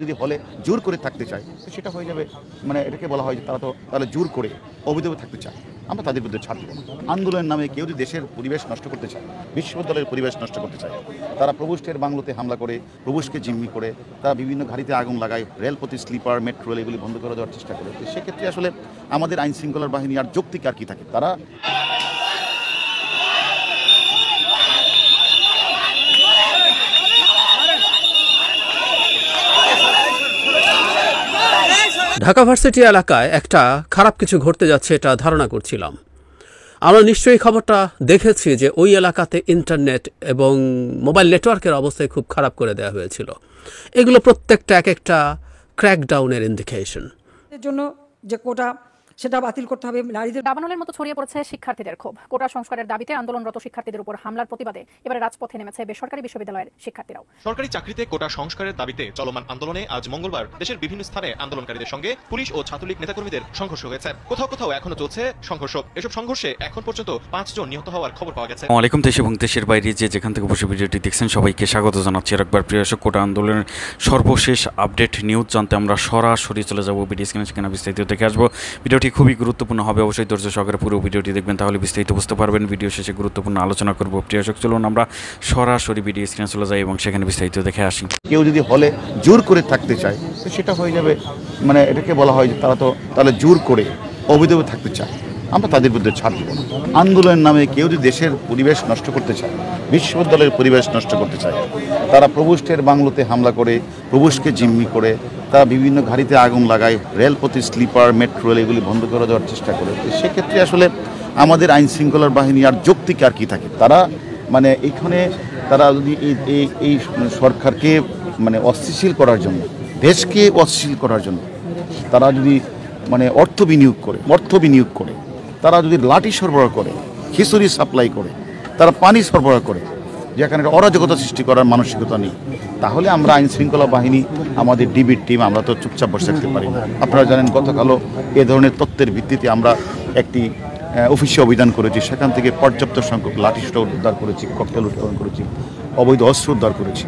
যদি হলে জোর করে থাকতে চায় তো সেটা হয়ে যাবে মানে এটাকে বলা হয় যে তারা তো তাহলে জোর করে অবৈধভাবে থাকতে চায় আমরা তাদের বিরুদ্ধে ছাড়ব আন্দোলনের নামে কেউ যদি দেশের পরিবেশ নষ্ট করতে চায় বিশ্ববিদ্যালয়ের পরিবেশ নষ্ট করতে চায় তারা প্রবোষ্টের বাংলোতে হামলা করে প্রভুষকে জিম্মি করে তারা বিভিন্ন গাড়িতে আগুন লাগায় রেলপথে স্লিপার মেট্রো রেল এগুলি বন্ধ করে দেওয়ার চেষ্টা করে সেক্ষেত্রে আসলে আমাদের আইন শৃঙ্খলার বাহিনী আর যৌক্তিক আর কি থাকে তারা ঢাকা ভার্সিটি এলাকায় একটা খারাপ কিছু ঘটতে যাচ্ছে এটা ধারণা করছিলাম আমরা নিশ্চয়ই খবরটা দেখেছি যে ওই এলাকাতে ইন্টারনেট এবং মোবাইল নেটওয়ার্কের অবস্থায় খুব খারাপ করে দেওয়া হয়েছিল এগুলো প্রত্যেকটা এক একটা ক্র্যাকডাউনের ইন্ডিকেশন জন্য যে কোটা সেটা বাতিল করতে হবে নারীদের দাবানলের মতো ছড়িয়ে পড়েছে শিক্ষার্থীদের ক্ষোভ কোটা সংস্কারের দাবিতে আন্দোলনরত শিক্ষার্থীদের উপর হামলার প্রতিবাদে এবারে রাজপথে নেমেছে বেসরকারি বিশ্ববিদ্যালয়ের শিক্ষার্থীরাও সরকারি চাকরিতে কোটা সংস্কারের দাবিতে চলমান আন্দোলনে আজ মঙ্গলবার দেশের বিভিন্ন স্থানে আন্দোলনকারীদের সঙ্গে পুলিশ ও ছাত্রলীগ নেতাকর্মীদের সংঘর্ষ হয়েছে কোথাও কোথাও এখনো চলছে সংঘর্ষ এসব সংঘর্ষে এখন পর্যন্ত পাঁচজন নিহত হওয়ার খবর পাওয়া গেছে আলাইকুম দেশ এবং দেশের বাইরে যে যেখান থেকে বসে ভিডিওটি দেখছেন সবাইকে স্বাগত জানাচ্ছি একবার প্রিয় কোটা আন্দোলনের সর্বশেষ আপডেট নিউজ জানতে আমরা সরাসরি চলে যাব ভিডিও স্ক্রিনে সেখানে বিস্তারিত দেখে আসবো ভিডিওটি ভিডিওটি খুবই গুরুত্বপূর্ণ হবে অবশ্যই দর্শক সহকারে পুরো ভিডিওটি দেখবেন তাহলে বিস্তারিত বুঝতে পারবেন ভিডিও শেষে গুরুত্বপূর্ণ আলোচনা করবো প্রিয়াশক চলুন আমরা সরাসরি ভিডিও স্ক্রিনে চলে যাই এবং সেখানে বিস্তারিত দেখে আসি কেউ যদি হলে জোর করে থাকতে চায় তো সেটা হয়ে যাবে মানে এটাকে বলা হয় যে তারা তো তাহলে জোর করে অবৈধভাবে থাকতে চায় আমরা তাদের বিরুদ্ধে ছাড় দেব আন্দোলনের নামে কেউ যদি দেশের পরিবেশ নষ্ট করতে চায় বিশ্ববিদ্যালয়ের পরিবেশ নষ্ট করতে চায় তারা প্রভুষ্টের বাংলোতে হামলা করে প্রভুষকে জিম্মি করে তারা বিভিন্ন গাড়িতে আগুন লাগায় রেলপথে স্লিপার মেট্রো রেল এগুলি বন্ধ করে দেওয়ার চেষ্টা করে সেক্ষেত্রে আসলে আমাদের আইন শৃঙ্খলার বাহিনী আর যৌক্তিক আর কী থাকে তারা মানে এখানে তারা যদি এই এই সরকারকে মানে অস্থিশীল করার জন্য দেশকে অস্থিশীল করার জন্য তারা যদি মানে অর্থ বিনিয়োগ করে অর্থ বিনিয়োগ করে তারা যদি লাঠি সরবরাহ করে খিচুড়ি সাপ্লাই করে তারা পানি সরবরাহ করে যেখানে অরাজকতা সৃষ্টি করার মানসিকতা নেই তাহলে আমরা আইন শৃঙ্খলা বাহিনী আমাদের ডিবির টিম আমরা তো চুপচাপ বসে থাকতে পারি আপনারা জানেন গতকালও এ ধরনের তত্ত্বের ভিত্তিতে আমরা একটি অফিসে অভিযান করেছি সেখান থেকে পর্যাপ্ত সংখ্যক লাঠিসটা উদ্ধার করেছি ককটেল উৎপাদন করেছি অবৈধ অস্ত্র উদ্ধার করেছি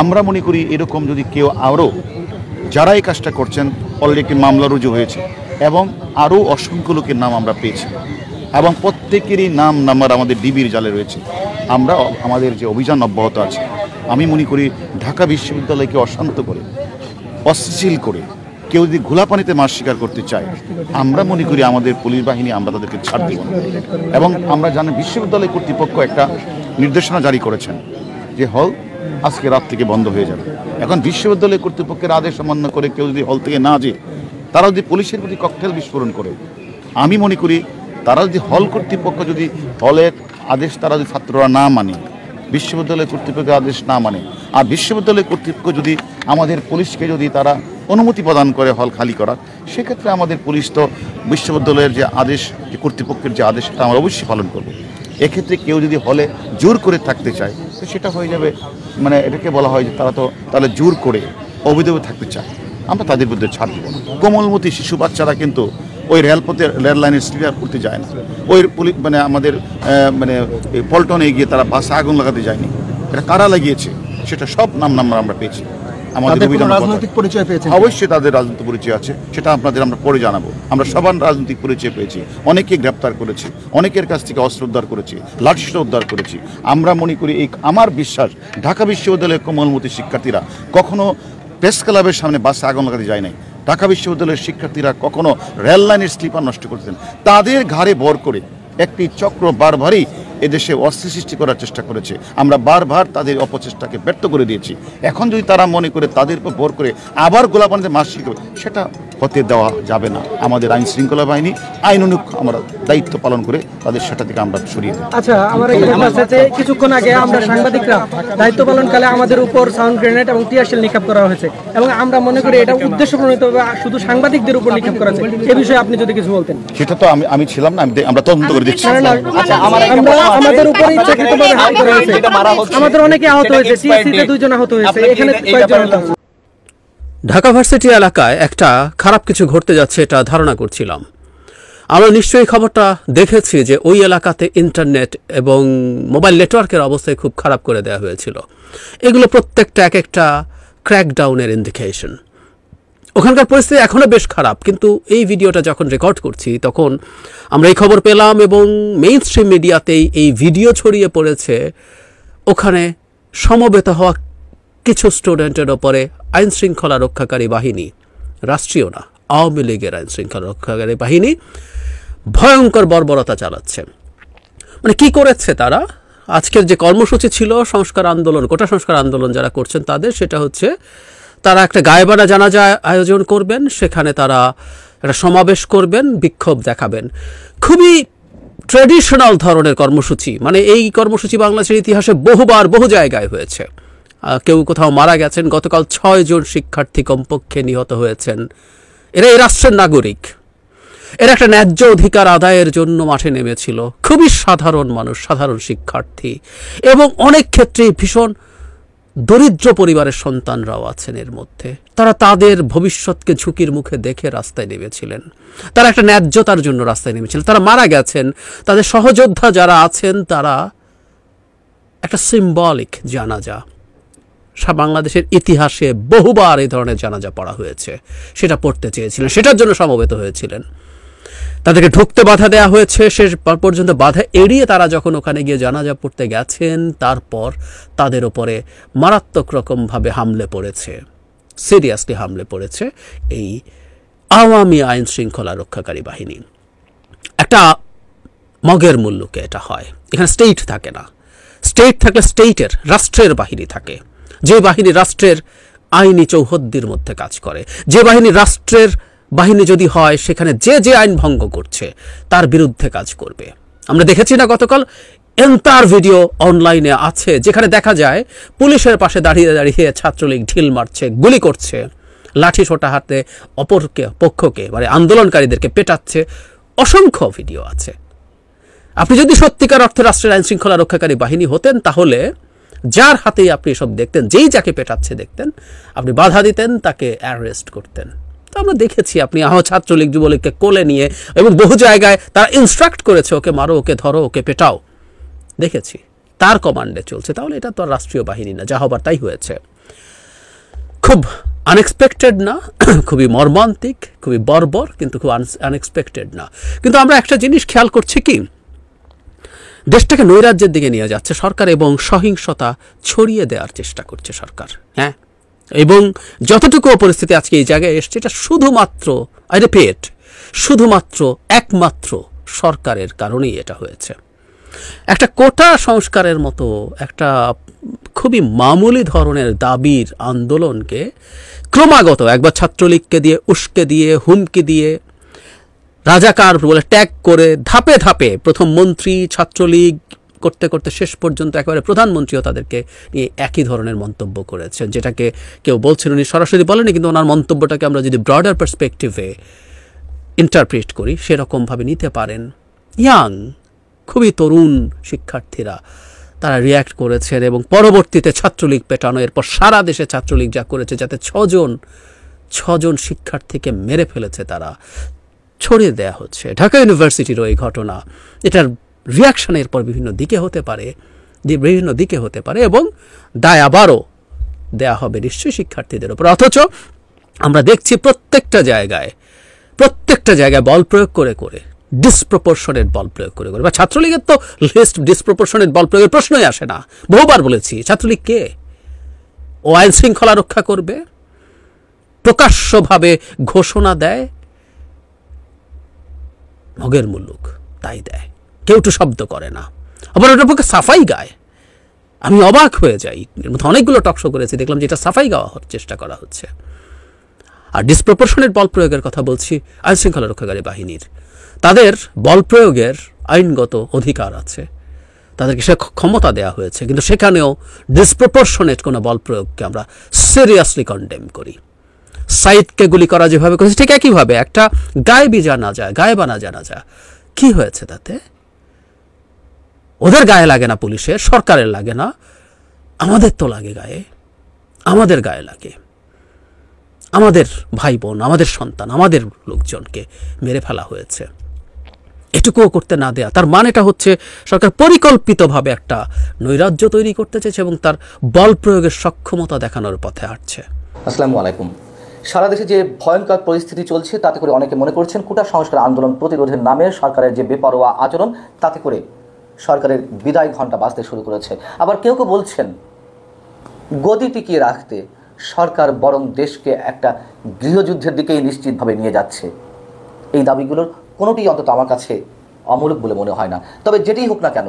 আমরা মনে করি এরকম যদি কেউ আরও যারা এই কাজটা করছেন অলরেডি একটি মামলা রুজু হয়েছে এবং আরও অসংখ্য লোকের নাম আমরা পেয়েছি এবং প্রত্যেকেরই নাম নাম্বার আমাদের ডিবির জালে রয়েছে আমরা আমাদের যে অভিযান অব্যাহত আছে আমি মনে করি ঢাকা বিশ্ববিদ্যালয়কে অশান্ত করে অশ্লীল করে কেউ যদি ঘোলা পানিতে মাছ শিকার করতে চায় আমরা মনে করি আমাদের পুলিশ বাহিনী আমরা তাদেরকে ছাড় দেব এবং আমরা জানি বিশ্ববিদ্যালয় কর্তৃপক্ষ একটা নির্দেশনা জারি করেছেন যে হল আজকে রাত থেকে বন্ধ হয়ে যাবে এখন বিশ্ববিদ্যালয় কর্তৃপক্ষের আদেশ অমান্য করে কেউ যদি হল থেকে না যে তারা যদি পুলিশের প্রতি ককটেল বিস্ফোরণ করে আমি মনে করি তারা যদি হল কর্তৃপক্ষ যদি হলের আদেশ তারা যদি ছাত্ররা না মানে বিশ্ববিদ্যালয় কর্তৃপক্ষের আদেশ না মানে আর বিশ্ববিদ্যালয় কর্তৃপক্ষ যদি আমাদের পুলিশকে যদি তারা অনুমতি প্রদান করে হল খালি করার সেক্ষেত্রে আমাদের পুলিশ তো বিশ্ববিদ্যালয়ের যে আদেশ যে কর্তৃপক্ষের যে আদেশ সেটা আমরা অবশ্যই পালন করবো এক্ষেত্রে কেউ যদি হলে জোর করে থাকতে চায় তো সেটা হয়ে যাবে মানে এটাকে বলা হয় যে তারা তো তাহলে জোর করে অবৈধভাবে থাকতে চায় আমরা তাদের বিরুদ্ধে ছাড় দিব না কোমলমতি শিশু বাচ্চারা কিন্তু ওই রেলপথে রেল লাইনের স্লিপার করতে যায় না ওই মানে আমাদের মানে পল্টনে গিয়ে তারা বাসে আগুন লাগাতে যায়নি এটা কারা লাগিয়েছে সেটা সব নাম নাম্বার আমরা পেয়েছি অবশ্যই তাদের রাজনৈতিক পরিচয় আছে সেটা আপনাদের আমরা পরে জানাবো আমরা সবার রাজনৈতিক পরিচয় পেয়েছি অনেকে গ্রেপ্তার করেছি অনেকের কাছ থেকে অস্ত্র উদ্ধার করেছি লাঠিষ্ট উদ্ধার করেছি আমরা মনে করি এই আমার বিশ্বাস ঢাকা বিশ্ববিদ্যালয়ের কোমলমতি শিক্ষার্থীরা কখনো প্রেস ক্লাবের সামনে বাসে আগুন লাগাতে যায় নাই ঢাকা বিশ্ববিদ্যালয়ের শিক্ষার্থীরা কখনো রেল লাইনের স্লিপার নষ্ট করতেন তাদের ঘাড়ে বর করে একটি চক্র বারবারই এদেশে অস্থির সৃষ্টি করার চেষ্টা করেছে আমরা বারবার তাদের অপচেষ্টাকে ব্যর্থ করে দিয়েছি এখন যদি তারা মনে করে তাদের উপর ভোর করে আবার গোলাপানিতে মাস শিখবে সেটা হতে দেওয়া যাবে না আমাদের আইন শৃঙ্খলা বাহিনী আইন অনুক আমরা দায়িত্ব পালন করে তাদের সেটা থেকে আমরা সরিয়ে দেব আচ্ছা আমার কিছুক্ষণ আগে আমরা সাংবাদিকরা দায়িত্ব পালনকালে আমাদের উপর সাউন্ড গ্রেনেড এবং টিয়ারশেল নিক্ষেপ করা হয়েছে এবং আমরা মনে করি এটা উদ্দেশ্য প্রণীত শুধু সাংবাদিকদের উপর নিক্ষেপ করা হয়েছে এ বিষয়ে আপনি যদি কিছু বলতেন সেটা তো আমি আমি ছিলাম না আমরা তদন্ত করে আচ্ছা, দিচ্ছি আচ্ছা আমাদের উপরে ইচ্ছাকৃতভাবে আহত হয়েছে আমাদের অনেকে আহত হয়েছে সিএসসিতে দুইজন আহত হয়েছে এখানে কয়েকজন আহত হয়েছে ঢাকা ভার্সিটি এলাকায় একটা খারাপ কিছু ঘটতে যাচ্ছে এটা ধারণা করছিলাম আমরা নিশ্চয়ই খবরটা দেখেছি যে ওই এলাকাতে ইন্টারনেট এবং মোবাইল নেটওয়ার্কের অবস্থায় খুব খারাপ করে দেওয়া হয়েছিল এগুলো প্রত্যেকটা এক একটা ক্র্যাকডাউনের ইন্ডিকেশন ওখানকার পরিস্থিতি এখনও বেশ খারাপ কিন্তু এই ভিডিওটা যখন রেকর্ড করছি তখন আমরা এই খবর পেলাম এবং মেইন স্ট্রিম মিডিয়াতেই এই ভিডিও ছড়িয়ে পড়েছে ওখানে সমবেত হওয়া কিছু স্টুডেন্টের ওপরে আইনশৃঙ্খলা রক্ষাকারী বাহিনী রাষ্ট্রীয় না আওয়ামী লীগের আইনশৃঙ্খলা রক্ষাকারী বাহিনী ভয়ঙ্কর বর্বরতা চালাচ্ছে মানে কি করেছে তারা আজকের যে কর্মসূচি ছিল সংস্কার আন্দোলন কোটা সংস্কার আন্দোলন যারা করছেন তাদের সেটা হচ্ছে তারা একটা গায়েবাড়া জানাজা আয়োজন করবেন সেখানে তারা একটা সমাবেশ করবেন বিক্ষোভ দেখাবেন খুবই ট্রেডিশনাল ধরনের কর্মসূচি মানে এই কর্মসূচি বাংলাদেশের ইতিহাসে বহুবার বহু জায়গায় হয়েছে কেউ কোথাও মারা গেছেন গতকাল ছয়জন শিক্ষার্থী কমপক্ষে নিহত হয়েছেন এরা এই রাষ্ট্রের নাগরিক এরা একটা ন্যায্য অধিকার আদায়ের জন্য মাঠে নেমেছিল খুবই সাধারণ মানুষ সাধারণ শিক্ষার্থী এবং অনেক ক্ষেত্রেই ভীষণ দরিদ্র পরিবারের সন্তানরাও আছেন এর মধ্যে তারা তাদের ভবিষ্যৎকে ঝুঁকির মুখে দেখে রাস্তায় নেমেছিলেন তারা একটা ন্যায্যতার জন্য রাস্তায় নেমেছিলেন তারা মারা গেছেন তাদের সহযোদ্ধা যারা আছেন তারা একটা সিম্বলিক জানাজা সা বাংলাদেশের ইতিহাসে বহুবার এই ধরনের জানাজা পড়া হয়েছে সেটা পড়তে চেয়েছিলেন সেটার জন্য সমবেত হয়েছিলেন তাদেরকে ঢুকতে বাধা দেওয়া হয়েছে শেষ পর্যন্ত বাধা এড়িয়ে তারা যখন ওখানে গিয়ে জানাজা পড়তে গেছেন তারপর তাদের ওপরে মারাত্মক রকমভাবে হামলে পড়েছে সিরিয়াসলি হামলে পড়েছে এই আওয়ামী আইন শৃঙ্খলা রক্ষাকারী বাহিনী একটা মগের মূল্যকে এটা হয় এখানে স্টেট থাকে না স্টেট থাকলে স্টেটের রাষ্ট্রের বাহিনী থাকে যে বাহিনী রাষ্ট্রের আইনি চৌহদ্দির মধ্যে কাজ করে যে বাহিনী রাষ্ট্রের বাহিনী যদি হয় সেখানে যে যে আইন ভঙ্গ করছে তার বিরুদ্ধে কাজ করবে আমরা দেখেছি না গতকাল এন্তার ভিডিও অনলাইনে আছে যেখানে দেখা যায় পুলিশের পাশে দাঁড়িয়ে দাঁড়িয়ে ছাত্রলীগ ঢিল মারছে গুলি করছে লাঠি সোটা হাতে অপরকে পক্ষকে মানে আন্দোলনকারীদেরকে পেটাচ্ছে অসংখ্য ভিডিও আছে আপনি যদি সত্যিকার অর্থে রাষ্ট্রের আইন শৃঙ্খলা রক্ষাকারী বাহিনী হতেন তাহলে যার হাতেই আপনি সব দেখতেন যেই যাকে পেটাচ্ছে দেখতেন আপনি বাধা দিতেন তাকে অ্যারেস্ট করতেন আমরা দেখেছি আপনি আহ ছাত্রলীগ যুবলীগকে কোলে নিয়ে এবং বহু জায়গায় তারা ইনস্ট্রাক্ট করেছে ওকে মারো ওকে ধরো ওকে পেটাও দেখেছি তার কমান্ডে চলছে তাহলে এটা তো রাষ্ট্রীয় বাহিনী না যা হবার তাই হয়েছে খুব আনএক্সপেক্টেড না খুবই মর্মান্তিক খুবই বর্বর কিন্তু খুব আনএক্সপেক্টেড না কিন্তু আমরা একটা জিনিস খেয়াল করছি কি দেশটাকে নৈরাজ্যের দিকে নিয়ে যাচ্ছে সরকার এবং সহিংসতা ছড়িয়ে দেওয়ার চেষ্টা করছে সরকার হ্যাঁ এবং যতটুকু পরিস্থিতি আজকে এই জায়গায় এসছে এটা শুধুমাত্র আই রিপিট শুধুমাত্র একমাত্র সরকারের কারণেই এটা হয়েছে একটা কোটা সংস্কারের মতো একটা খুবই মামুলি ধরনের দাবির আন্দোলনকে ক্রমাগত একবার ছাত্রলীগকে দিয়ে উস্কে দিয়ে হুমকি দিয়ে রাজাকার বলে ট্যাগ করে ধাপে ধাপে প্রথম মন্ত্রী ছাত্রলীগ করতে করতে শেষ পর্যন্ত একেবারে প্রধানমন্ত্রীও তাদেরকে নিয়ে একই ধরনের মন্তব্য করেছেন যেটাকে কেউ বলছেন উনি সরাসরি বলেনি কিন্তু ওনার মন্তব্যটাকে আমরা যদি ব্রডার পার্সপেক্টিভে ইন্টারপ্রেট করি সেরকমভাবে নিতে পারেন ইয়াং খুবই তরুণ শিক্ষার্থীরা তারা রিয়্যাক্ট করেছেন এবং পরবর্তীতে ছাত্রলীগ পেটানো এরপর সারা দেশে ছাত্রলীগ যা করেছে যাতে ছজন ছজন শিক্ষার্থীকে মেরে ফেলেছে তারা ছড়িয়ে দেয়া হচ্ছে ঢাকা ইউনিভার্সিটিরও এই ঘটনা এটার রিয়াকশনের পর বিভিন্ন দিকে হতে পারে যে বিভিন্ন দিকে হতে পারে এবং দায় আবারও দেয়া হবে নিশ্চয়ই শিক্ষার্থীদের উপর অথচ আমরা দেখছি প্রত্যেকটা জায়গায় প্রত্যেকটা জায়গায় বল প্রয়োগ করে করে ডিসপ্রপোর্শনেট বল প্রয়োগ করে করে বা ছাত্রলীগের তো লিস্ট ডিসপ্রপোর্শনেট বল প্রয়োগের প্রশ্নই আসে না বহুবার বলেছি ছাত্রলীগ কে ও আইন শৃঙ্খলা রক্ষা করবে প্রকাশ্যভাবে ঘোষণা দেয় ভোগের মুলুক তাই দেয় তো শব্দ করে না আবার ওটার পক্ষে সাফাই গায় আমি অবাক হয়ে যাই এর মধ্যে অনেকগুলো টকশো করেছি দেখলাম যে এটা সাফাই গাওয়া চেষ্টা করা হচ্ছে আর ডিসপ্রপোর্শনের বল প্রয়োগের কথা বলছি আইন শৃঙ্খলা রক্ষাকারী বাহিনীর তাদের বল প্রয়োগের আইনগত অধিকার আছে তাদেরকে সে ক্ষমতা দেওয়া হয়েছে কিন্তু সেখানেও ডিসপ্রপোর্শনের কোনো বল প্রয়োগকে আমরা সিরিয়াসলি কন্ডেম করি সাইদকে গুলি করা যেভাবে করেছে ঠিক একইভাবে একটা গায়ে বিজা না যায় গায়ে বানা জানা যায় কী হয়েছে তাতে ওদের গায়ে লাগে না পুলিশের সরকারের লাগে না আমাদের তো লাগে গায়ে আমাদের গায়ে লাগে আমাদের ভাই বোন আমাদের সন্তান আমাদের লোকজনকে মেরে ফেলা হয়েছে এটুকুও করতে না দেয়া তার মানেটা হচ্ছে সরকার পরিকল্পিতভাবে একটা নৈরাজ্য তৈরি করতে চেয়েছে এবং তার বল প্রয়োগের সক্ষমতা দেখানোর পথে হাঁটছে আসসালামু আলাইকুম সারা দেশে যে ভয়ঙ্কর পরিস্থিতি চলছে তাতে করে অনেকে মনে করছেন কোটা সংস্কার আন্দোলন প্রতিরোধের নামে সরকারের যে বেপরোয়া আচরণ তাতে করে সরকারের বিদায় ঘণ্টা বাজতে শুরু করেছে আবার কেউ কেউ বলছেন গদি টিকিয়ে রাখতে সরকার বরং দেশকে একটা গৃহযুদ্ধের দিকেই নিশ্চিতভাবে নিয়ে যাচ্ছে এই দাবিগুলোর কোনোটি অন্তত আমার কাছে অমূলক বলে মনে হয় না তবে যেটি হোক না কেন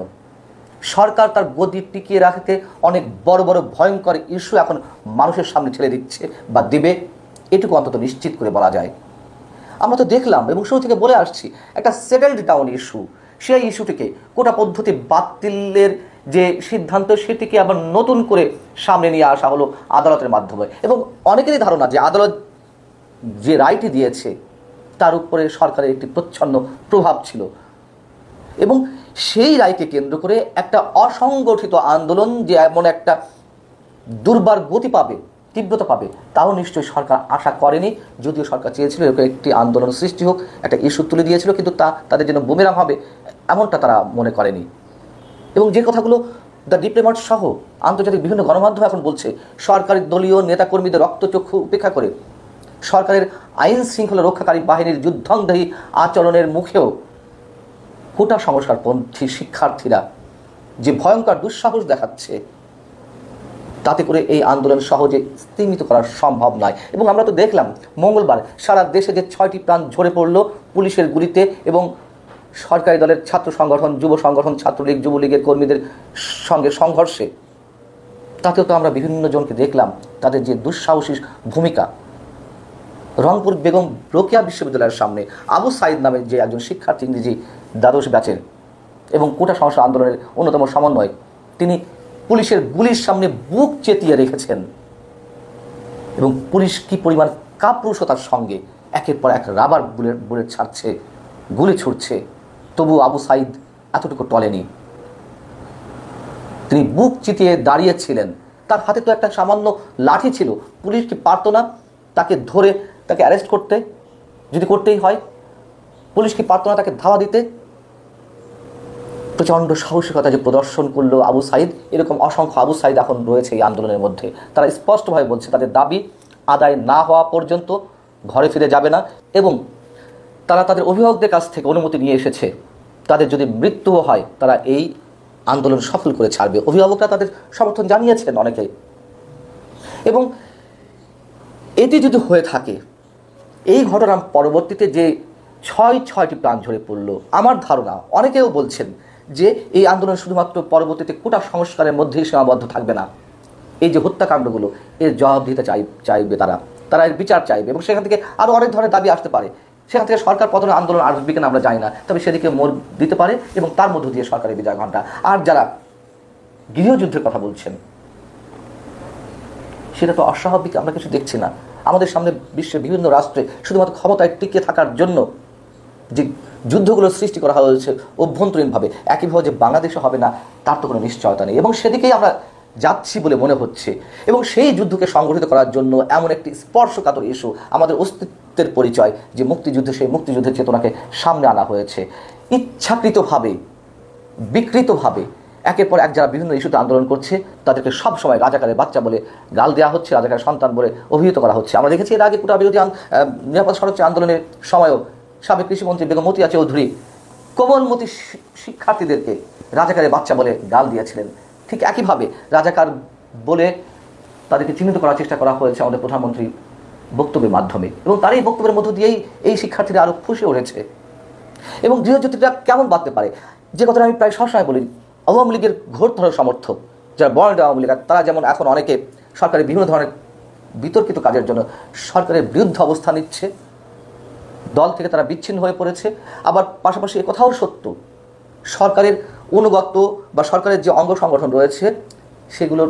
সরকার তার গদি টিকিয়ে রাখতে অনেক বড় বড় ভয়ঙ্কর ইস্যু এখন মানুষের সামনে ছেড়ে দিচ্ছে বা দিবে এটুকু অন্তত নিশ্চিত করে বলা যায় আমরা তো দেখলাম এবং শুরু থেকে বলে আসছি একটা সেটেলড ডাউন ইস্যু সেই ইস্যুটিকে কোটা পদ্ধতি বাতিলের যে সিদ্ধান্ত সেটিকে আবার নতুন করে সামনে নিয়ে আসা হলো আদালতের মাধ্যমে এবং অনেকেরই ধারণা যে আদালত যে রায়টি দিয়েছে তার উপরে সরকারের একটি প্রচ্ছন্ন প্রভাব ছিল এবং সেই রায়কে কেন্দ্র করে একটা অসংগঠিত আন্দোলন যে এমন একটা দুর্বার গতি পাবে তীব্রতা পাবে তাও নিশ্চয়ই সরকার আশা করেনি যদিও সরকার চেয়েছিল এরকম একটি আন্দোলন সৃষ্টি হোক একটা ইস্যু তুলে দিয়েছিল কিন্তু তা তাদের জন্য বুমেরাম হবে এমনটা তারা মনে করেনি এবং যে কথাগুলো দ্য ডিপ্লোমার্ট সহ আন্তর্জাতিক বিভিন্ন গণমাধ্যম এখন বলছে সরকারের দলীয় নেতাকর্মীদের রক্তচক্ষু উপেক্ষা করে সরকারের আইন শৃঙ্খলা রক্ষাকারী বাহিনীর যুদ্ধংদাহী আচরণের মুখেও হুটা সংস্কারপন্থী শিক্ষার্থীরা যে ভয়ঙ্কর দুঃসাহস দেখাচ্ছে তাতে করে এই আন্দোলন সহজে স্তীমিত করা সম্ভব নয় এবং আমরা তো দেখলাম মঙ্গলবার সারা দেশে যে ছয়টি প্রাণ ঝরে পড়ল পুলিশের গুলিতে এবং সরকারি দলের ছাত্র সংগঠন যুব সংগঠন ছাত্রলীগ যুবলীগের কর্মীদের সঙ্গে সংঘর্ষে তাতেও তো আমরা বিভিন্ন জনকে দেখলাম তাদের যে দুঃসাহসী ভূমিকা রংপুর বেগম রোকিয়া বিশ্ববিদ্যালয়ের সামনে আবু সাইদ নামে যে একজন শিক্ষার্থী নিজে দ্বাদশ ব্যাচের এবং কোটা সমস্যা আন্দোলনের অন্যতম সমন্বয় তিনি পুলিশের গুলির সামনে বুক চেতিয়ে রেখেছেন এবং পুলিশ কি পরিমাণ কাপুরুষতার সঙ্গে একের পর এক রাবার বুলেট বুলেট ছাড়ছে গুলি ছুটছে তবু আবু সাইদ এতটুকু টলেনি তিনি বুক চিতিয়ে দাঁড়িয়েছিলেন তার হাতে তো একটা সামান্য লাঠি ছিল পুলিশ কি পারত না তাকে ধরে তাকে অ্যারেস্ট করতে যদি করতেই হয় পুলিশ কি পারত না তাকে ধাওয়া দিতে প্রচণ্ড সাহসিকতা যে প্রদর্শন করলো আবু সাইদ এরকম অসংখ্য আবু সাইদ এখন রয়েছে এই আন্দোলনের মধ্যে তারা স্পষ্টভাবে বলছে তাদের দাবি আদায় না হওয়া পর্যন্ত ঘরে ফিরে যাবে না এবং তারা তাদের অভিভাবকদের কাছ থেকে অনুমতি নিয়ে এসেছে তাদের যদি মৃত্যুও হয় তারা এই আন্দোলন সফল করে ছাড়বে অভিভাবকরা তাদের সমর্থন জানিয়েছেন অনেকে এবং এটি যদি হয়ে থাকে এই ঘটনা পরবর্তীতে যে ছয় ছয়টি প্রাণ ঝরে পড়ল আমার ধারণা অনেকেও বলছেন যে এই আন্দোলন শুধুমাত্র পরবর্তীতে কোটা সংস্কারের মধ্যেই সীমাবদ্ধ থাকবে না এই যে হত্যাকাণ্ডগুলো এর জবাবদিহিতা চাই চাইবে তারা তারা এর বিচার চাইবে এবং সেখান থেকে আরও অনেক ধরনের দাবি আসতে পারে সেখান থেকে সরকার পতনের আন্দোলন আর বিজ্ঞান আমরা জানি না তবে সেদিকে মোর দিতে পারে এবং তার মধ্য দিয়ে সরকারের বিজয় ঘণ্টা আর যারা গৃহযুদ্ধের কথা বলছেন সেটা তো অস্বাভাবিক আমরা কিছু দেখছি না আমাদের সামনে বিশ্বের বিভিন্ন রাষ্ট্রে শুধুমাত্র ক্ষমতায় টিকে থাকার জন্য যে যুদ্ধগুলো সৃষ্টি করা হয়েছে অভ্যন্তরীণভাবে একইভাবে যে বাংলাদেশে হবে না তার তো কোনো নিশ্চয়তা নেই এবং সেদিকেই আমরা যাচ্ছি বলে মনে হচ্ছে এবং সেই যুদ্ধকে সংগঠিত করার জন্য এমন একটি স্পর্শকাতর ইস্যু আমাদের অস্তিত্ব মুক্তের পরিচয় যে মুক্তিযুদ্ধে সেই মুক্তিযুদ্ধের চেতনাকে সামনে আনা হয়েছে ইচ্ছাকৃতভাবে বিকৃতভাবে একের পর এক যারা বিভিন্ন ইস্যুতে আন্দোলন করছে তাদেরকে সব সময় রাজাকারের বাচ্চা বলে গাল দেওয়া হচ্ছে রাজাকারের সন্তান বলে অভিহিত করা হচ্ছে আমরা দেখেছি এর আগে কোটা বিরোধী নিরাপদ সড়ক আন্দোলনের সময়ও সাবেক কৃষিমন্ত্রী বেগম মতিয়া চৌধুরী কোমলমতি শিক্ষার্থীদেরকে রাজাকারের বাচ্চা বলে গাল দিয়েছিলেন ঠিক একইভাবে রাজাকার বলে তাদেরকে চিহ্নিত করার চেষ্টা করা হয়েছে আমাদের প্রধানমন্ত্রী বক্তব্যের মাধ্যমে এবং তার এই বক্তব্যের মধ্য দিয়েই এই শিক্ষার্থীরা আরও খুশি উঠেছে এবং গৃহযুদ্ধটা কেমন বাঁধতে পারে যে কথাটা আমি প্রায় সবসময় বলি আওয়ামী লীগের ঘোর ধরার সমর্থক যারা বর্ণ আওয়ামী লীগ তারা যেমন এখন অনেকে সরকারের বিভিন্ন ধরনের বিতর্কিত কাজের জন্য সরকারের বিরুদ্ধে অবস্থান নিচ্ছে দল থেকে তারা বিচ্ছিন্ন হয়ে পড়েছে আবার পাশাপাশি কথাও সত্য সরকারের অনুগত বা সরকারের যে অঙ্গ সংগঠন রয়েছে সেগুলোর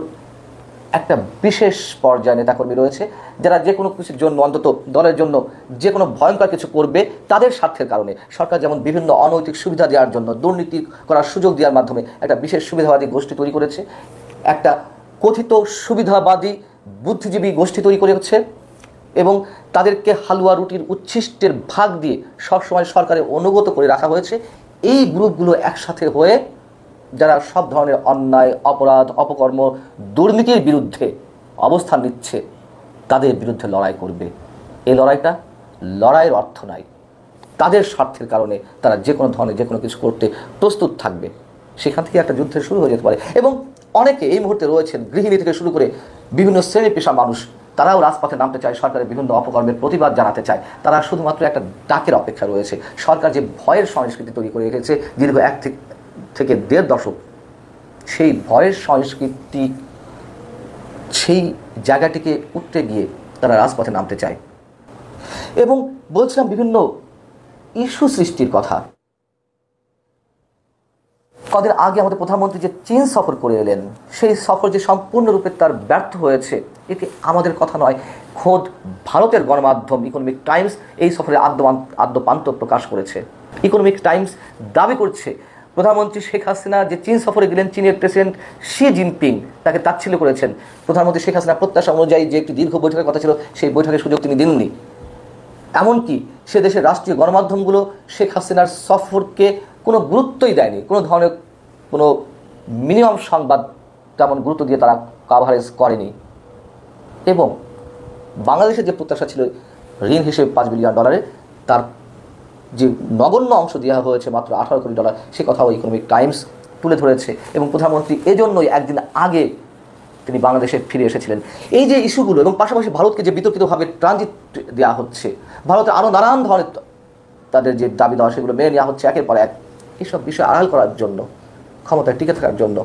একটা বিশেষ পর্যায়ে নেতাকর্মী রয়েছে যারা যে কোনো কিছুর জন্য অন্তত দলের জন্য যে কোনো ভয়ঙ্কর কিছু করবে তাদের স্বার্থের কারণে সরকার যেমন বিভিন্ন অনৈতিক সুবিধা দেওয়ার জন্য দুর্নীতি করার সুযোগ দেওয়ার মাধ্যমে একটা বিশেষ সুবিধাবাদী গোষ্ঠী তৈরি করেছে একটা কথিত সুবিধাবাদী বুদ্ধিজীবী গোষ্ঠী তৈরি করে হচ্ছে এবং তাদেরকে হালুয়া রুটির উচ্ছিষ্টের ভাগ দিয়ে সবসময় সরকারের অনুগত করে রাখা হয়েছে এই গ্রুপগুলো একসাথে হয়ে যারা সব ধরনের অন্যায় অপরাধ অপকর্ম দুর্নীতির বিরুদ্ধে অবস্থান নিচ্ছে তাদের বিরুদ্ধে লড়াই করবে এই লড়াইটা লড়াইয়ের অর্থ নাই তাদের স্বার্থের কারণে তারা যে কোনো ধরনের যে কোনো কিছু করতে প্রস্তুত থাকবে সেখান থেকে একটা যুদ্ধের শুরু হয়ে যেতে পারে এবং অনেকে এই মুহূর্তে রয়েছেন গৃহিণী থেকে শুরু করে বিভিন্ন শ্রেণী পেশা মানুষ তারাও রাজপথে নামতে চায় সরকারের বিভিন্ন অপকর্মের প্রতিবাদ জানাতে চায় তারা শুধুমাত্র একটা ডাকের অপেক্ষা রয়েছে সরকার যে ভয়ের সংস্কৃতি তৈরি করে রেখেছে দীর্ঘ এক থেকে থেকে দেড় দশক সেই ভয়ের সংস্কৃতি সেই জায়গাটিকে উঠতে গিয়ে তারা রাজপথে নামতে চায় এবং বলছিলাম বিভিন্ন ইস্যু সৃষ্টির কথা কদের আগে আমাদের প্রধানমন্ত্রী যে চীন সফর করে এলেন সেই সফর যে সম্পূর্ণরূপে তার ব্যর্থ হয়েছে এটি আমাদের কথা নয় খোদ ভারতের গণমাধ্যম ইকোনমিক টাইমস এই সফরে আদ্যপান্ত প্রকাশ করেছে ইকোনমিক টাইমস দাবি করছে প্রধানমন্ত্রী শেখ হাসিনা যে চীন সফরে গেলেন চীনের প্রেসিডেন্ট শি জিনপিং তাকে তাচ্ছিল্য করেছেন প্রধানমন্ত্রী শেখ হাসিনা প্রত্যাশা অনুযায়ী যে একটি দীর্ঘ বৈঠকের কথা ছিল সেই বৈঠকের সুযোগ তিনি দেননি এমনকি সে দেশের রাষ্ট্রীয় গণমাধ্যমগুলো শেখ হাসিনার সফরকে কোনো গুরুত্বই দেয়নি কোনো ধরনের কোনো মিনিমাম সংবাদ তেমন গুরুত্ব দিয়ে তারা কাভারেজ করেনি এবং বাংলাদেশের যে প্রত্যাশা ছিল ঋণ হিসেবে পাঁচ বিলিয়ন ডলারে তার যে নগণ্য অংশ দেওয়া হয়েছে মাত্র আঠারো কোটি ডলার সে কথাও ইকোনমিক টাইমস তুলে ধরেছে এবং প্রধানমন্ত্রী এজন্যই একদিন আগে তিনি বাংলাদেশে ফিরে এসেছিলেন এই যে ইস্যুগুলো এবং পাশাপাশি ভারতকে যে বিতর্কিতভাবে ট্রানজিট দেওয়া হচ্ছে ভারতে আরও নানান ধরনের তাদের যে দাবি দেওয়া সেগুলো মেনে নেওয়া হচ্ছে একের পর এক এইসব বিষয় আড়াল করার জন্য ক্ষমতায় টিকে থাকার জন্য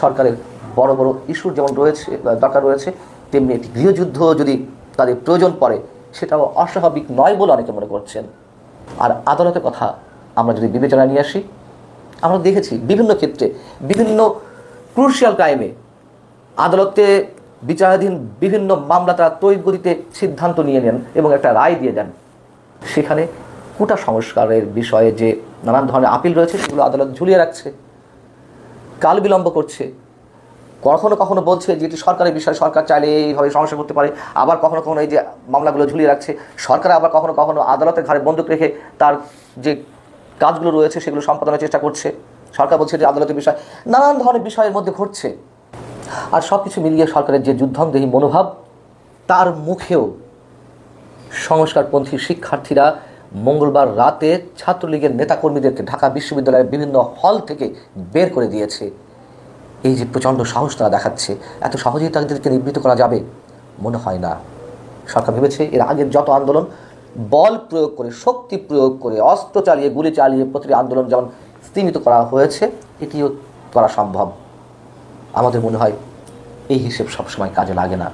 সরকারের বড় বড় ইস্যুর যেমন রয়েছে দরকার রয়েছে তেমনি একটি গৃহযুদ্ধ যদি তাদের প্রয়োজন পড়ে সেটাও অস্বাভাবিক নয় বলে অনেকে মনে করছেন আর আদালতের কথা আমরা যদি বিবেচনা নিয়ে আসি আমরা দেখেছি বিভিন্ন ক্ষেত্রে বিভিন্ন ক্রুশিয়াল টাইমে আদালতে বিচারাধীন বিভিন্ন মামলা তারা তৈরিগতিতে সিদ্ধান্ত নিয়ে নেন এবং একটা রায় দিয়ে দেন সেখানে কোটা সংস্কারের বিষয়ে যে নানান ধরনের আপিল রয়েছে সেগুলো আদালত ঝুলিয়ে রাখছে কাল বিলম্ব করছে কখনো কখনো বলছে যে এটি সরকারের বিষয় সরকার চাইলে এইভাবে সমস্যা করতে পারে আবার কখনো কখনো এই যে মামলাগুলো ঝুলিয়ে রাখছে সরকার আবার কখনো কখনো আদালতের ঘাড়ে বন্দুক রেখে তার যে কাজগুলো রয়েছে সেগুলো সম্পাদনের চেষ্টা করছে সরকার বলছে যে আদালতের বিষয় নানান ধরনের বিষয়ের মধ্যে ঘটছে আর সব কিছু মিলিয়ে সরকারের যে যুদ্ধংদেহী মনোভাব তার মুখেও সংস্কারপন্থী শিক্ষার্থীরা মঙ্গলবার রাতে ছাত্রলীগের নেতাকর্মীদেরকে ঢাকা বিশ্ববিদ্যালয়ের বিভিন্ন হল থেকে বের করে দিয়েছে এই যে প্রচণ্ড সাহস তারা দেখাচ্ছে এত সহজেই তাদেরকে নিবৃত্ত করা যাবে মনে হয় না সরকার ভেবেছে এর আগের যত আন্দোলন বল প্রয়োগ করে শক্তি প্রয়োগ করে অস্ত্র চালিয়ে গুলি চালিয়ে প্রতিটি আন্দোলন যেমন স্তীমিত করা হয়েছে এটিও করা সম্ভব আমাদের মনে হয় এই হিসেব সবসময় কাজে লাগে না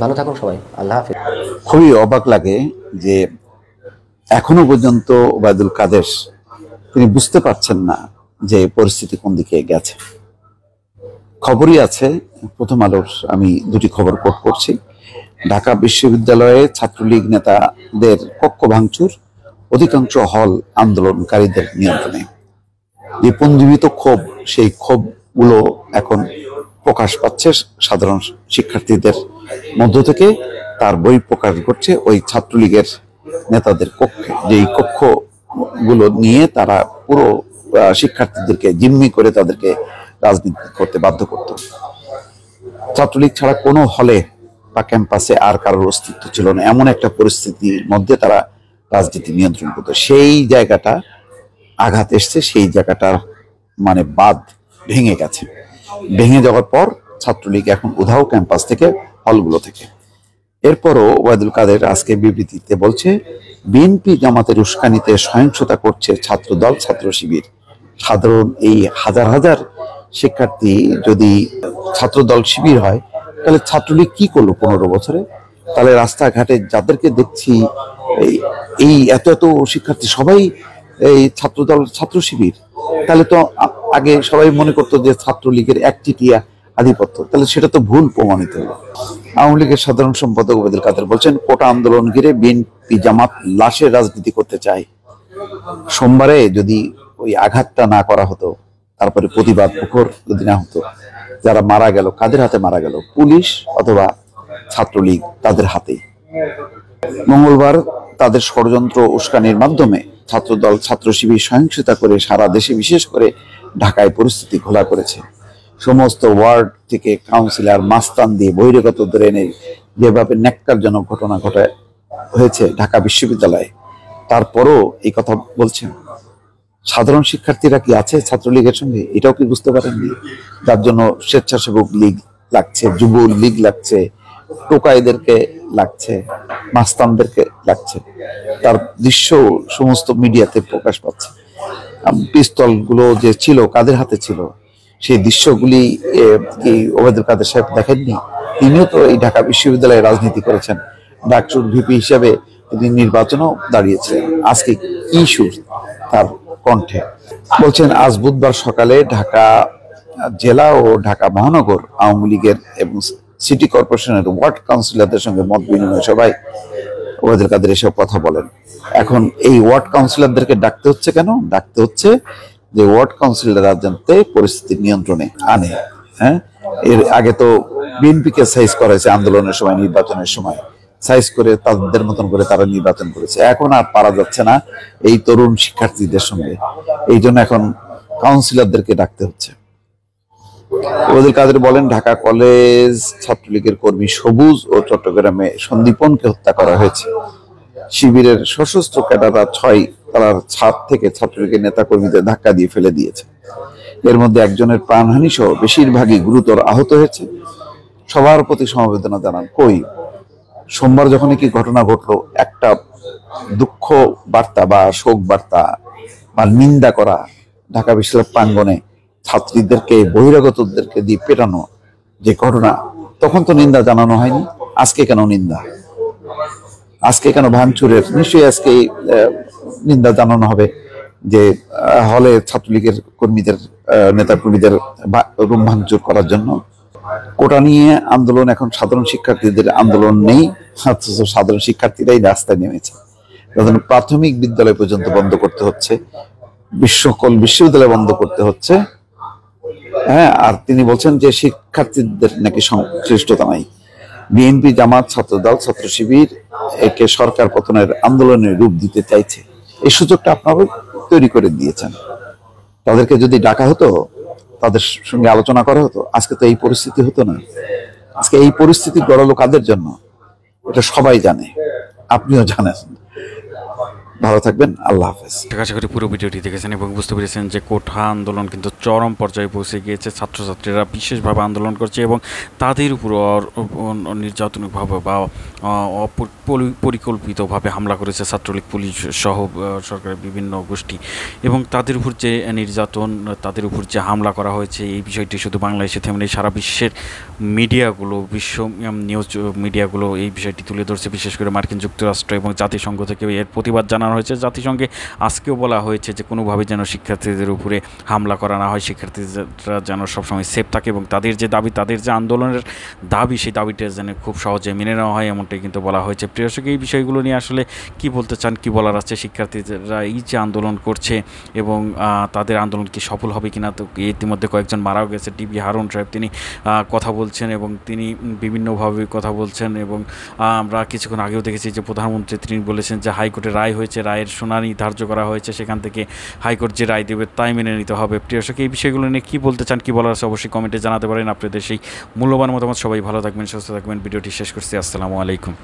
ভালো থাকুন সবাই আল্লাহ হাফিজ খুবই অবাক লাগে যে এখনো পর্যন্ত ওবায়দুল কাদের তিনি বুঝতে পারছেন না যে পরিস্থিতি কোন দিকে গেছে খবরই আছে প্রথম আলোর আমি দুটি খবর কোট করছি ঢাকা বিশ্ববিদ্যালয়ে ছাত্রলীগ নেতাদের কক্ষ ভাঙচুর অধিকাংশ হল আন্দোলনকারীদের নিয়ন্ত্রণে যে পুঞ্জীবিত ক্ষোভ সেই ক্ষোভগুলো এখন প্রকাশ পাচ্ছে সাধারণ শিক্ষার্থীদের মধ্য থেকে তার বই প্রকাশ করছে ওই ছাত্রলীগের নেতাদের কক্ষে যেই কক্ষগুলো নিয়ে তারা পুরো শিক্ষার্থীদেরকে জিম্মি করে তাদেরকে রাজনীতি করতে বাধ্য করত ছাত্রলীগ ছাড়া কোনো হলে বা ক্যাম্পাসে আর কারোর অস্তিত্ব ছিল না এমন একটা পরিস্থিতির মধ্যে তারা রাজনীতি নিয়ন্ত্রণ করতো সেই জায়গাটা আঘাত এসছে সেই জায়গাটার মানে বাদ ভেঙে গেছে ভেঙে যাওয়ার পর ছাত্রলীগ এখন উধাও ক্যাম্পাস থেকে হলগুলো থেকে এরপরও ওয়াদুল কাদের আজকে বিবৃতিতে বলছে বিএনপি জামাতের উস্কানিতে সহিংসতা করছে ছাত্র দল ছাত্র শিবির সাধারণ এই হাজার হাজার শিক্ষার্থী যদি ছাত্র দল শিবির হয় তাহলে ছাত্রলীগ কি করলো পনেরো বছরে তাহলে রাস্তাঘাটে যাদেরকে দেখছি এই এত এত শিক্ষার্থী সবাই এই ছাত্র দল ছাত্র শিবির তাহলে তো আগে সবাই মনে করতো যে ছাত্রলীগের একটিটিয়া আধিপত্য তাহলে সেটা তো ভুল প্রমাণিত হলো আওয়ামী লীগের সাধারণ সম্পাদক ওবেদুল কাদের বলছেন কোটা আন্দোলন ঘিরে বিএনপি জামাত লাশের রাজনীতি করতে চায় সোমবারে যদি ওই আঘাতটা না করা হতো তারপরে প্রতিবাদ পুকুর যদি না হতো যারা মারা গেল কাদের হাতে মারা গেল পুলিশ অথবা ছাত্রলীগ তাদের হাতে মঙ্গলবার তাদের ষড়যন্ত্র উস্কানির মাধ্যমে ছাত্রদল ছাত্র শিবির সহিংসতা করে সারা দেশে বিশেষ করে ঢাকায় পরিস্থিতি ঘোলা করেছে সমস্ত ওয়ার্ড থেকে কাউন্সিলর মাস্তান দিয়ে বহিরাগত এনে যেভাবে ন্যাক্কারজনক ঘটনা ঘটায় হয়েছে ঢাকা বিশ্ববিদ্যালয়ে তারপরও এই কথা বলছেন সাধারণ শিক্ষার্থীরা কি আছে ছাত্রলীগের সঙ্গে এটাও কি বুঝতে পারেননি যার জন্য স্বেচ্ছাসেবক লীগ লাগছে যুব লীগ লাগছে টোকাইদেরকে লাগছে মাস্তানদেরকে লাগছে তার দৃশ্য সমস্ত মিডিয়াতে প্রকাশ পাচ্ছে পিস্তলগুলো যে ছিল কাদের হাতে ছিল সেই দৃশ্যগুলি কি কাদের সাহেব দেখেননি তিনিও তো এই ঢাকা বিশ্ববিদ্যালয়ে রাজনীতি করেছেন ডাকসুর ভিপি হিসাবে তিনি নির্বাচনও দাঁড়িয়েছেন আজকে কি সুর তার কণ্ঠে বলছেন আজ বুধবার সকালে ঢাকা জেলা ও ঢাকা মহানগর আওয়ামী লীগের এবং সিটি কর্পোরেশনের ওয়ার্ড কাউন্সিলরদের সঙ্গে মত বিনিময় সবাই ওবায়দুল কাদের এসব কথা বলেন এখন এই ওয়ার্ড কাউন্সিলরদেরকে ডাকতে হচ্ছে কেন ডাকতে হচ্ছে যে ওয়ার্ড কাউন্সিলররা জানতে পরিস্থিতি নিয়ন্ত্রণে আনে হ্যাঁ এর আগে তো বিএনপিকে সাইজ করা হয়েছে আন্দোলনের সময় নির্বাচনের সময় সাইজ করে তাদের মতন করে তারা নির্বাচন করেছে এখন আর পারা যাচ্ছে না এই তরুণ শিক্ষার্থীদের সঙ্গে এই জন্য এখন কাউন্সিলরদেরকে ডাকতে হচ্ছে ওদের কাদের বলেন ঢাকা কলেজ ছাত্রলীগের কর্মী সবুজ ও চট্টগ্রামে সন্দীপনকে হত্যা করা হয়েছে শিবিরের সশস্ত্র ক্যাডাররা ছয় তারা ছাদ থেকে ছাত্রলীগের নেতা কর্মীদের ধাক্কা দিয়ে ফেলে দিয়েছে এর মধ্যে একজনের প্রাণহানি সহ বেশিরভাগই গুরুতর আহত হয়েছে সবার প্রতি সমবেদনা জানান কই সোমবার যখন কি ঘটনা ঘটলো একটা দুঃখ বার্তা বা শোক বার্তা বা নিন্দা করা ঢাকা বিশ্ববিদ্যালয় প্রাঙ্গনে ছাত্রীদেরকে বহিরাগতদেরকে দিয়ে পেটানো যে ঘটনা তখন তো নিন্দা জানানো হয়নি আজকে কেন নিন্দা আজকে কেন ভাঙচুরের নিশ্চয়ই আজকে নিন্দা জানানো হবে যে হলে ছাত্রলীগের কর্মীদের নেতা কর্মীদের রুম ভাঙচুর করার জন্য কোটা নিয়ে আন্দোলন এখন সাধারণ শিক্ষার্থীদের আন্দোলন নেই সাধারণ শিক্ষার্থীরাই রাস্তায় নেমেছে তাদের প্রাথমিক বিদ্যালয় পর্যন্ত বন্ধ করতে হচ্ছে বিশ্বকল বিশ্ববিদ্যালয় বন্ধ করতে হচ্ছে হ্যাঁ আর তিনি বলছেন যে শিক্ষার্থীদের নাকি সংশ্লিষ্টতা নাই বিএনপি জামাত ছাত্রদল ছাত্র শিবির একে সরকার পতনের আন্দোলনের রূপ দিতে চাইছে এই সুযোগটা আপনারা তৈরি করে দিয়েছেন তাদেরকে যদি ডাকা হতো তাদের সঙ্গে আলোচনা করা হতো আজকে তো এই পরিস্থিতি হতো না আজকে এই পরিস্থিতি গড়ালো কাদের জন্য এটা সবাই জানে আপনিও জানেন ভালো থাকবেন আল্লাহ হাফেজ আশা করি পুরো ভিডিওটি দেখেছেন এবং বুঝতে পেরেছেন যে কোঠা আন্দোলন কিন্তু চরম পর্যায়ে পৌঁছে গিয়েছে ছাত্রছাত্রীরা বিশেষভাবে আন্দোলন করছে এবং তাদের উপর নির্যাতনভাবে বা পরিকল্পিতভাবে হামলা করেছে ছাত্রলীগ পুলিশ সহ সরকারের বিভিন্ন গোষ্ঠী এবং তাদের উপর যে নির্যাতন তাদের উপর যে হামলা করা হয়েছে এই বিষয়টি শুধু বাংলাদেশে নেই সারা বিশ্বের মিডিয়াগুলো বিশ্ব নিউজ মিডিয়াগুলো এই বিষয়টি তুলে ধরছে বিশেষ করে মার্কিন যুক্তরাষ্ট্র এবং জাতিসংঘ থেকে এর প্রতিবাদ জানা জানানো হয়েছে জাতিসংঘে আজকেও বলা হয়েছে যে কোনোভাবে যেন শিক্ষার্থীদের উপরে হামলা করা না হয় শিক্ষার্থীরা যেন সবসময় সেফ থাকে এবং তাদের যে দাবি তাদের যে আন্দোলনের দাবি সেই দাবিটা যেন খুব সহজে মেনে নেওয়া হয় এমনটাই কিন্তু বলা হয়েছে প্রিয়সক এই বিষয়গুলো নিয়ে আসলে কি বলতে চান কি বলার আছে শিক্ষার্থীরা এই যে আন্দোলন করছে এবং তাদের আন্দোলন কি সফল হবে কিনা তো ইতিমধ্যে কয়েকজন মারাও গেছে ডিবি হারুন সাহেব তিনি কথা বলছেন এবং তিনি বিভিন্নভাবে কথা বলছেন এবং আমরা কিছুক্ষণ আগেও দেখেছি যে প্রধানমন্ত্রী তিনি বলেছেন যে হাইকোর্টে রায় হয়েছে হয়েছে রায়ের শুনানি ধার্য করা হয়েছে সেখান থেকে হাইকোর্ট যে রায় দেবে তাই মেনে নিতে হবে প্রিয় এই বিষয়গুলো নিয়ে কী বলতে চান কী বলার আছে অবশ্যই কমেন্টে জানাতে পারেন আপনাদের সেই মূল্যবান মতামত সবাই ভালো থাকবেন সুস্থ থাকবেন ভিডিওটি শেষ করছি আসসালামু আলাইকুম